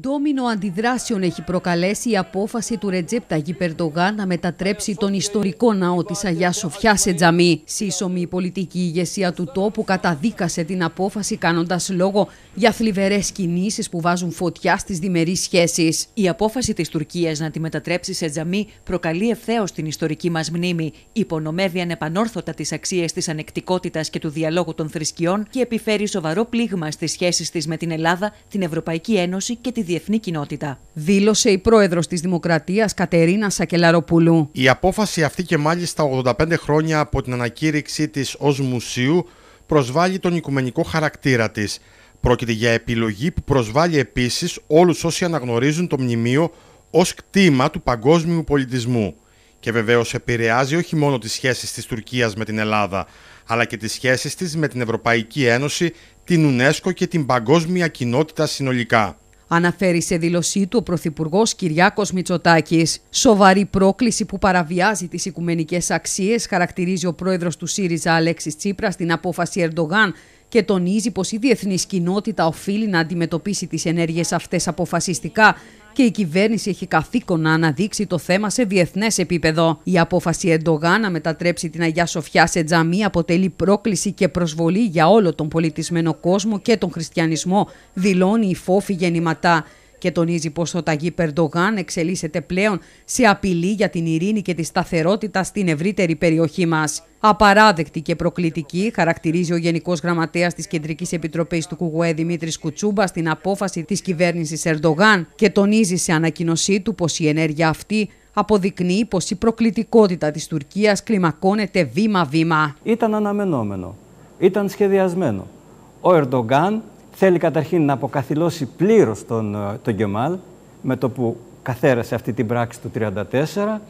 Ντόμινο αντιδράσεων έχει προκαλέσει η απόφαση του Ρετζέπτα Γιπερντογάν να μετατρέψει τον ιστορικό ναό της Αγιά Σοφιάς σε τζαμί. Σύσσωμη η πολιτική ηγεσία του τόπου καταδίκασε την απόφαση κάνοντας λόγο για θλιβερές κινήσεις που βάζουν φωτιά στις διμερείς σχέσεις. Η απόφαση της Τουρκίας να τη μετατρέψει σε τζαμί προκαλεί ευθέως την ιστορική μας μνήμη, υπονομεύει ανεπανόρθωτα τις αξίες της ανεκτικότητας και του διαλόγου των θρησκειών και επιφέρει σοβαρό πλήγμα στις σχέσεις της με την Ελλάδα, την Ευρωπαϊκή Ένωση και τη διεθνή κοινότητα, δήλωσε η πρόεδρος της Δημοκρατίας Κατερίνα Σακελαροπούλου. Η απόφαση αυτή και μάλιστα 85 χρόνια από την ανακήρυξή της ως μουσείου προσβάλλει τον οικουμενικό χαρακτήρα της. Πρόκειται για επιλογή που προσβάλλει επίσης όλους όσοι αναγνωρίζουν το μνημείο ως κτήμα του παγκόσμιου πολιτισμού. Και βεβαίως επηρεάζει όχι μόνο τις σχέσεις της Τουρκίας με την Ελλάδα, αλλά και τις σχέσεις της με την Ευρωπαϊκή Ένωση, την UNESCO και την παγκόσμια κοινότητα συνολικά. Αναφέρει σε δήλωσή του ο Πρωθυπουργός Κυριάκος Μητσοτάκης. Σοβαρή πρόκληση που παραβιάζει τις οικουμενικές αξίες, χαρακτηρίζει ο πρόεδρος του ΣΥΡΙΖΑ Αλέξης Τσίπρας στην απόφαση Ερντογάν και τονίζει πως η διεθνής κοινότητα οφείλει να αντιμετωπίσει τις ενέργειες αυτές αποφασιστικά και η κυβέρνηση έχει καθήκον να αναδείξει το θέμα σε διεθνές επίπεδο. Η απόφαση Εντογάν να μετατρέψει την Αγία Σοφιά σε τζαμί αποτελεί πρόκληση και προσβολή για όλο τον πολιτισμένο κόσμο και τον χριστιανισμό, δηλώνει η φόφη γεννηματά και τονίζει πως ο Ταγί Περντογάν εξελίσσεται πλέον σε απειλή για την ειρήνη και τη σταθερότητα στην ευρύτερη περιοχή μας. Απαράδεκτη και προκλητική χαρακτηρίζει ο Γενικός Γραμματέας της Κεντρικής Επιτροπής του Κουγουέ Δημήτρης Κουτσούμπα στην απόφαση της κυβέρνησης Ερντογάν και τονίζει σε ανακοίνωσή του πως η ενέργεια αυτή αποδεικνύει πως η προκλητικότητα της Τουρκίας κλιμακώνεται βήμα-βήμα. Ήταν αναμενόμενο. Ήταν σχεδιασμένο. Ο Ερντογάν Θέλει καταρχήν να αποκαθιλώσει πλήρως τον, ε, τον με το που καθαίρεσε αυτή την πράξη του 1934.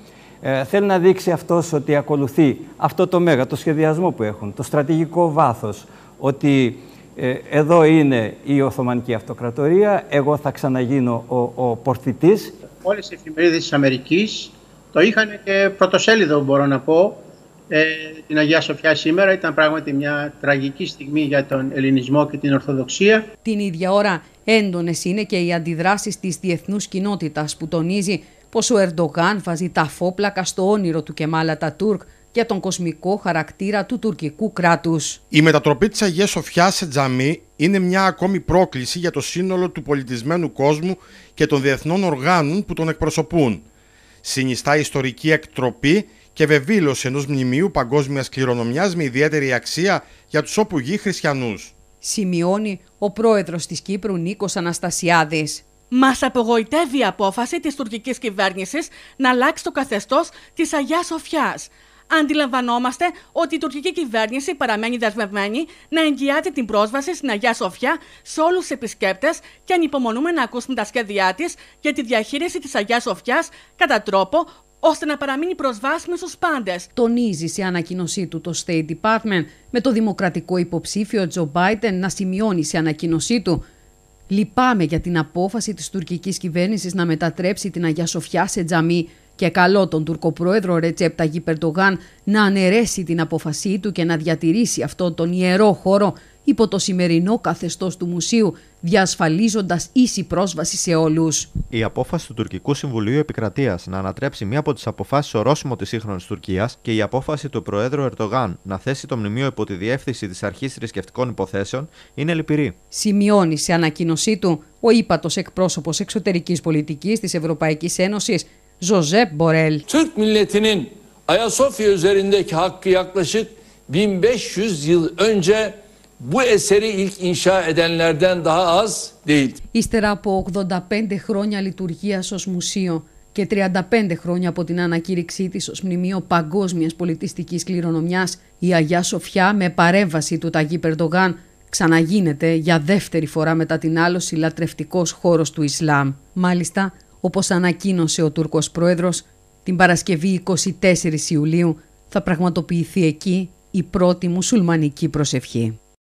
Ε, θέλει να δείξει αυτός ότι ακολουθεί αυτό το μέγα, το σχεδιασμό που έχουν, το στρατηγικό βάθος, ότι ε, εδώ είναι η Οθωμανική Αυτοκρατορία, εγώ θα ξαναγίνω ο, ο πορθητής. Όλες οι εφημερίδες της Αμερικής το είχαν και πρωτοσέλιδο μπορώ να πω, ε, την Αγία Σοφιά σήμερα ήταν πράγματι μια τραγική στιγμή για τον ελληνισμό και την Ορθοδοξία. Την ίδια ώρα έντονες είναι και οι αντιδράσεις της διεθνούς κοινότητας που τονίζει πως ο Ερντογάν βάζει τα φόπλακα στο όνειρο του Κεμάλα τα Τούρκ για τον κοσμικό χαρακτήρα του τουρκικού κράτους. Η μετατροπή της αγίας Σοφιάς σε τζαμί είναι μια ακόμη πρόκληση για το σύνολο του πολιτισμένου κόσμου και των διεθνών οργάνων που τον εκπροσωπούν. Συνιστά ιστορική εκτροπή και βεβήλωση ενός μνημείου παγκόσμιας κληρονομιάς με ιδιαίτερη αξία για τους όπου γη χριστιανούς. Σημειώνει ο πρόεδρος της Κύπρου Νίκος Αναστασιάδης. Μας απογοητεύει η απόφαση της τουρκικής κυβέρνησης να αλλάξει το καθεστώς της Αγίας Σοφιάς. Αντιλαμβανόμαστε ότι η τουρκική κυβέρνηση παραμένει δεσμευμένη να εγγυάται την πρόσβαση στην Αγία Σοφιά σε όλους τους επισκέπτες και ανυπομονούμε να ακούσουμε τα σχέδιά της για τη διαχείριση της Αγίας Σοφιάς κατά τρόπο ώστε να παραμείνει προσβάσιμος στους πάντες. Τονίζει σε ανακοίνωσή του το State Department με το δημοκρατικό υποψήφιο Τζο Μπάιτεν να σημειώνει σε ανακοίνωσή του «Λυπάμαι για την απόφαση της τουρκικής κυβέρνησης να μετατρέψει την Αγία Σοφιά σε τζαμί και καλό τον τουρκοπρόεδρο πρόεδρο Ταγί Περτογάν να αναιρέσει την απόφασή του και να διατηρήσει αυτόν τον ιερό χώρο υπό το σημερινό καθεστώς του μουσείου, διασφαλίζοντας ίση πρόσβαση σε όλους. Η απόφαση του τουρκικού Συμβουλίου Επικρατείας να ανατρέψει μία από τις αποφάσεις ορόσημο της σύγχρονης Τουρκίας και η απόφαση του Προέδρου Ερτογάν να θέσει το μνημείο υπό τη διεύθυνση της Αρχής Θρησκευτικών Υποθέσεων είναι λυπηρή. Σημειώνει σε ανακοίνωσή του ο ύπατος εκπρόσωπος εξωτερικής πολιτικής της Ευρωπαϊκής Ένωσης, Ζωζέπ Μπορέλ bu eseri ilk inşa edenlerden daha az değil. Ύστερα από 85 χρόνια λειτουργίας ως μουσείο και 35 χρόνια από την ανακήρυξή της ως μνημείο παγκόσμιας πολιτιστικής κληρονομιάς, η Αγιά Σοφιά με παρέμβαση του Ταγί Περντογάν ξαναγίνεται για δεύτερη φορά μετά την άλωση λατρευτικός χώρος του Ισλάμ. Μάλιστα, όπως ανακοίνωσε ο Τουρκο Πρόεδρος, την Παρασκευή 24 Ιουλίου θα πραγματοποιηθεί εκεί η πρώτη μουσουλμανική προσευχή.